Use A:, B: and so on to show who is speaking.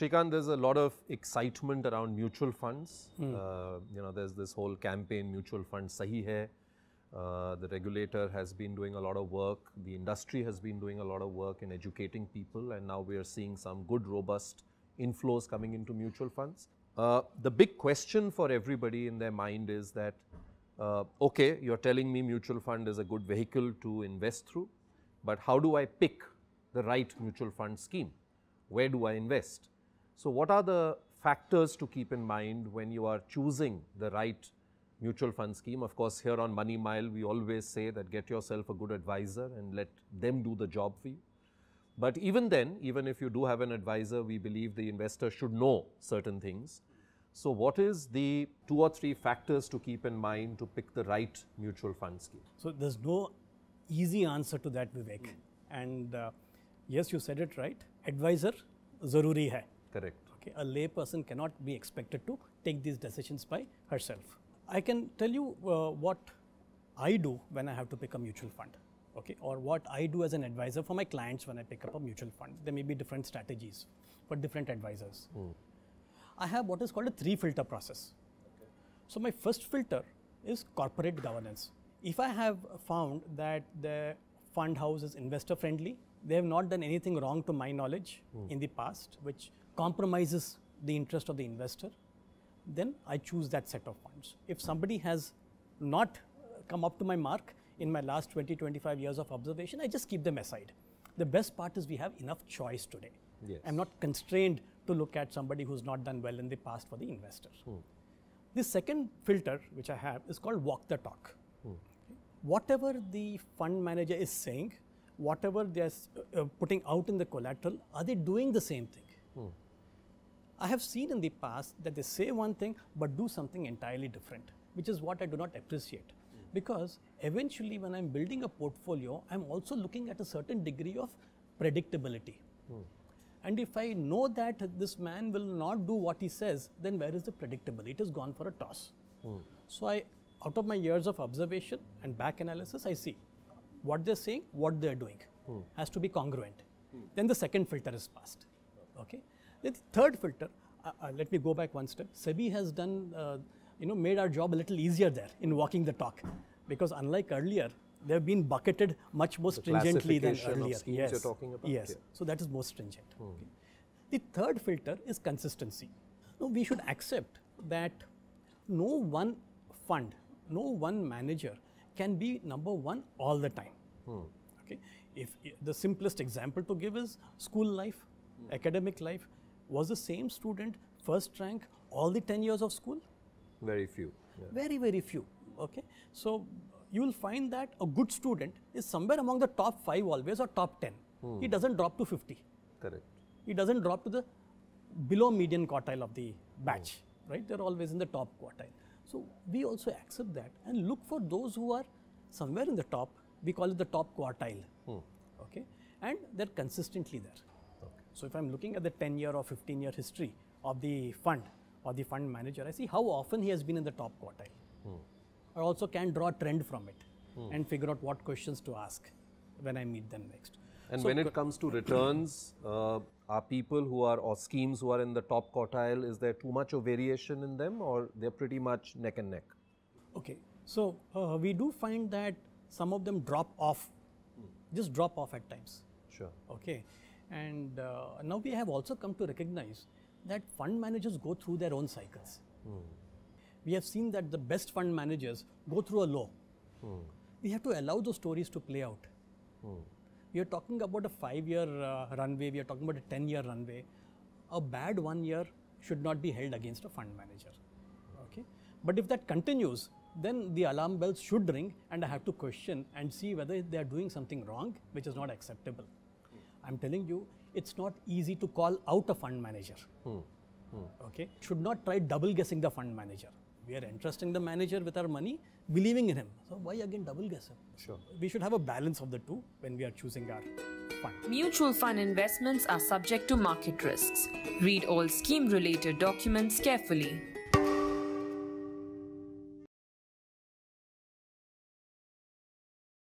A: Shrikant, there's a lot of excitement around mutual funds. Mm. Uh, you know, there's this whole campaign, mutual fund sahi hai. Uh, the regulator has been doing a lot of work. The industry has been doing a lot of work in educating people, and now we are seeing some good, robust inflows coming into mutual funds. Uh, the big question for everybody in their mind is that, uh, okay, you're telling me mutual fund is a good vehicle to invest through, but how do I pick the right mutual fund scheme? Where do I invest? So what are the factors to keep in mind when you are choosing the right mutual fund scheme? Of course, here on Money Mile, we always say that get yourself a good advisor and let them do the job for you. But even then, even if you do have an advisor, we believe the investor should know certain things. So what is the two or three factors to keep in mind to pick the right mutual fund scheme?
B: So there's no easy answer to that, Vivek. Mm. And uh, yes, you said it right. Advisor, zaruri hai. Correct. Okay, a person cannot be expected to take these decisions by herself. I can tell you uh, what I do when I have to pick a mutual fund, okay, or what I do as an advisor for my clients when I pick up a mutual fund. There may be different strategies for different advisors. Mm. I have what is called a three filter process. Okay. So, my first filter is corporate governance. If I have found that the fund house is investor friendly, they have not done anything wrong to my knowledge mm. in the past, which compromises the interest of the investor, then I choose that set of funds. If somebody has not come up to my mark in my last 20, 25 years of observation, I just keep them aside. The best part is we have enough choice today. Yes. I'm not constrained to look at somebody who's not done well in the past for the investor. Hmm. The second filter which I have is called walk the talk. Hmm. Whatever the fund manager is saying, whatever they're uh, putting out in the collateral, are they doing the same thing? Hmm. I have seen in the past that they say one thing but do something entirely different, which is what I do not appreciate. Mm. Because eventually, when I'm building a portfolio, I'm also looking at a certain degree of predictability. Mm. And if I know that this man will not do what he says, then where is the predictability? It is gone for a toss. Mm. So I, out of my years of observation and back analysis, I see what they're saying, what they're doing hmm. has to be congruent. Then the second filter is passed. Okay. The third filter, uh, uh, let me go back one step. SEBI has done, uh, you know, made our job a little easier there in walking the talk, because unlike earlier, they have been bucketed much more the stringently than earlier. yes. You're talking about. Yes. Yeah. So that is more stringent. Hmm. Okay. The third filter is consistency. Now we should accept that no one fund, no one manager can be number one all the time. Hmm. Okay. If the simplest example to give is school life, hmm. academic life was the same student first rank all the 10 years of school?
A: Very few. Yeah.
B: Very, very few. Okay. So you will find that a good student is somewhere among the top 5 always or top 10. Hmm. He doesn't drop to 50. Correct. He doesn't drop to the below median quartile of the batch, hmm. right? They're always in the top quartile. So we also accept that and look for those who are somewhere in the top. We call it the top quartile. Hmm. Okay. And they're consistently there. So if I'm looking at the 10 year or 15 year history of the fund or the fund manager, I see how often he has been in the top quartile. Hmm. I also can draw a trend from it hmm. and figure out what questions to ask when I meet them next. And so when it comes to returns,
A: uh, are people who are or schemes who are in the top quartile, is there too much of variation in them or they're pretty much neck and neck?
B: Okay, so uh, we do find that some of them drop off, hmm. just drop off at times. Sure. Okay, and uh, now we have also come to recognize that fund managers go through their own cycles. Mm. We have seen that the best fund managers go through a low. Mm. We have to allow those stories to play out. Mm. We are talking about a five year uh, runway, we are talking about a 10 year runway. A bad one year should not be held against a fund manager. Okay? But if that continues, then the alarm bells should ring and I have to question and see whether they are doing something wrong which is not acceptable. I'm telling you, it's not easy to call out a fund manager. Hmm. Hmm. Okay, should not try double guessing the fund manager. We are entrusting the manager with our money, believing in him. So why again double guess him? Sure. We should have a balance of the two when we are choosing our fund. Mutual fund investments are subject to market risks. Read all scheme-related documents carefully.